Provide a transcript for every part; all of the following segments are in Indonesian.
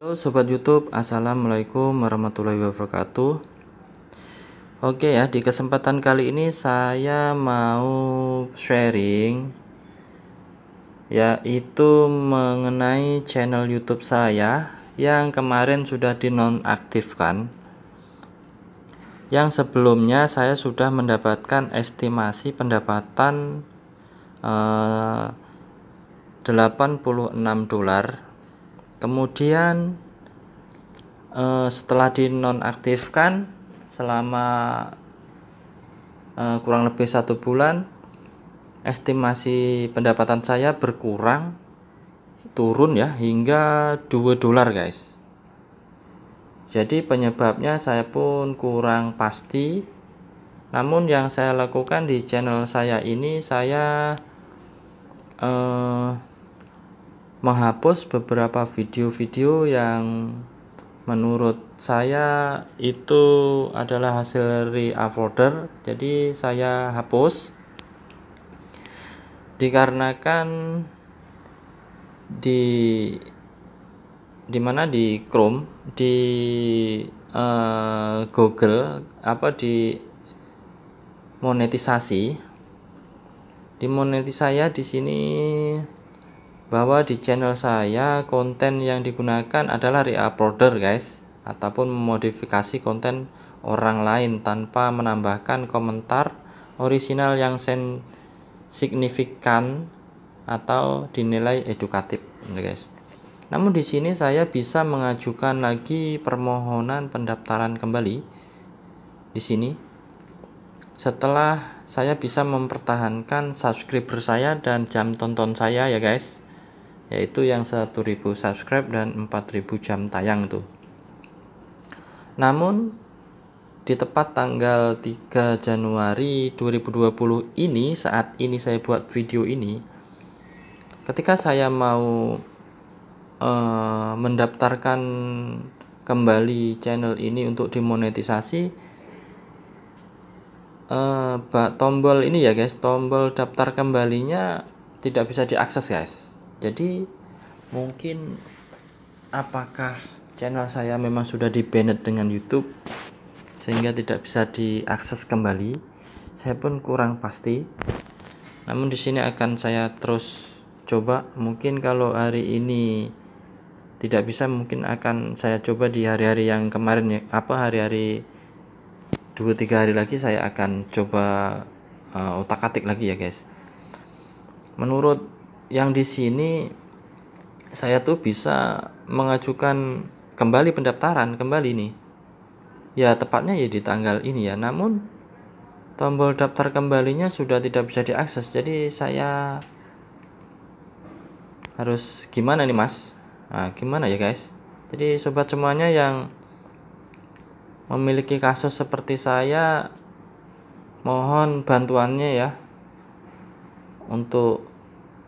Halo Sobat Youtube, Assalamualaikum warahmatullahi wabarakatuh Oke ya, di kesempatan kali ini saya mau sharing Yaitu mengenai channel Youtube saya Yang kemarin sudah dinonaktifkan Yang sebelumnya saya sudah mendapatkan estimasi pendapatan eh, 86 dolar kemudian eh, setelah dinonaktifkan selama eh, kurang lebih satu bulan estimasi pendapatan saya berkurang turun ya hingga 2 dolar guys jadi penyebabnya saya pun kurang pasti namun yang saya lakukan di channel saya ini saya eh, menghapus beberapa video-video yang menurut saya itu adalah hasil re-uploader jadi saya hapus dikarenakan di dimana di Chrome di uh, Google apa di monetisasi di monetis saya di sini bahwa di channel saya konten yang digunakan adalah reuploader guys ataupun memodifikasi konten orang lain tanpa menambahkan komentar original yang sen signifikan atau dinilai edukatif guys. Namun di sini saya bisa mengajukan lagi permohonan pendaftaran kembali di sini setelah saya bisa mempertahankan subscriber saya dan jam tonton saya ya guys yaitu yang 1000 subscribe dan 4000 jam tayang tuh. Namun di tepat tanggal 3 Januari 2020 ini saat ini saya buat video ini ketika saya mau uh, mendaftarkan kembali channel ini untuk dimonetisasi uh, tombol ini ya guys tombol daftar kembalinya tidak bisa diakses guys jadi mungkin apakah channel saya memang sudah di dengan YouTube sehingga tidak bisa diakses kembali saya pun kurang pasti namun di sini akan saya terus coba mungkin kalau hari ini tidak bisa mungkin akan saya coba di hari-hari yang kemarin ya apa hari-hari dua tiga hari lagi saya akan coba uh, eh, otak atik lagi ya guys menurut yang di sini saya tuh bisa mengajukan kembali pendaftaran kembali nih ya tepatnya ya di tanggal ini ya namun tombol daftar kembalinya sudah tidak bisa diakses jadi saya harus gimana nih mas nah, gimana ya guys jadi sobat semuanya yang memiliki kasus seperti saya mohon bantuannya ya untuk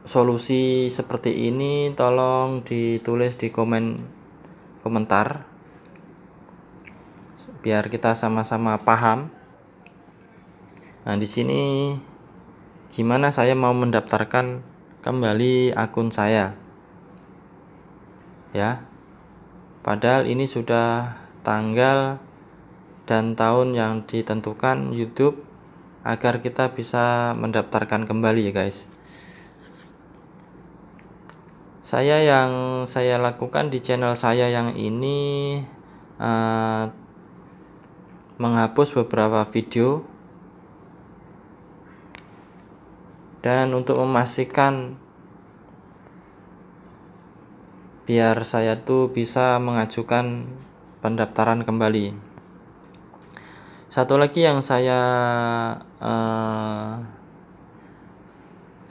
solusi seperti ini tolong ditulis di komen komentar biar kita sama-sama paham. Nah, di sini gimana saya mau mendaftarkan kembali akun saya? Ya. Padahal ini sudah tanggal dan tahun yang ditentukan YouTube agar kita bisa mendaftarkan kembali ya guys saya yang saya lakukan di channel saya yang ini uh, menghapus beberapa video dan untuk memastikan biar saya tuh bisa mengajukan pendaftaran kembali satu lagi yang saya uh,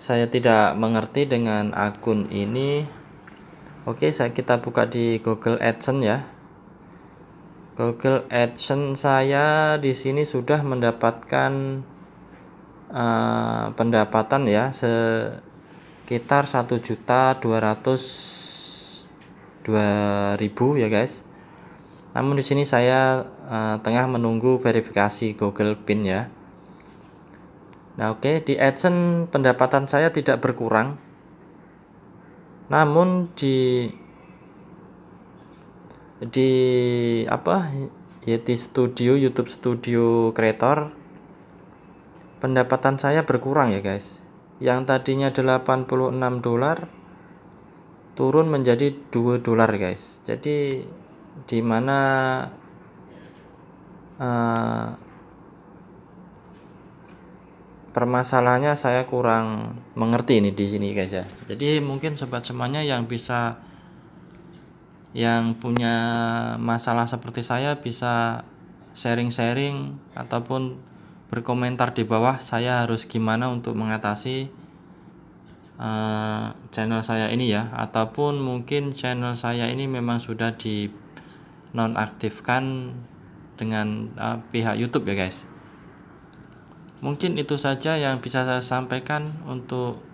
saya tidak mengerti dengan akun ini oke saya kita buka di Google AdSense ya Google AdSense saya di sini sudah mendapatkan uh, pendapatan ya sekitar 1 juta 200 2000 ya guys namun di sini saya uh, tengah menunggu verifikasi Google PIN ya Nah, oke, okay. di AdSense pendapatan saya tidak berkurang. Namun di di apa? Yeti ya, Studio, YouTube Studio Creator pendapatan saya berkurang ya, guys. Yang tadinya 86 dolar turun menjadi 2 dolar, guys. Jadi di mana uh, permasalahannya saya kurang mengerti ini di sini guys ya. Jadi mungkin sobat semuanya yang bisa yang punya masalah seperti saya bisa sharing-sharing ataupun berkomentar di bawah saya harus gimana untuk mengatasi uh, channel saya ini ya ataupun mungkin channel saya ini memang sudah di nonaktifkan dengan uh, pihak YouTube ya guys Mungkin itu saja yang bisa saya sampaikan untuk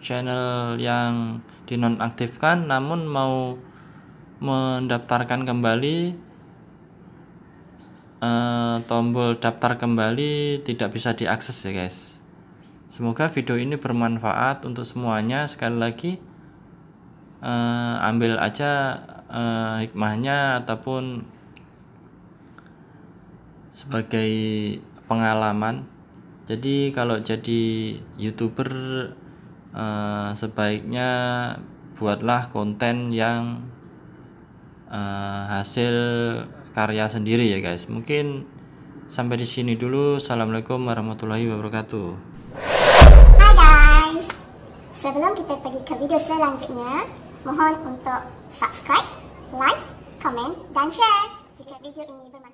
channel yang dinonaktifkan namun mau mendaftarkan kembali e, tombol daftar kembali tidak bisa diakses ya guys. Semoga video ini bermanfaat untuk semuanya. Sekali lagi e, ambil aja e, hikmahnya ataupun sebagai pengalaman jadi kalau jadi youtuber uh, sebaiknya buatlah konten yang uh, hasil karya sendiri ya guys mungkin sampai di sini dulu assalamualaikum warahmatullahi wabarakatuh Hai guys sebelum kita pergi ke video selanjutnya mohon untuk subscribe like comment dan share jika video ini bermanfaat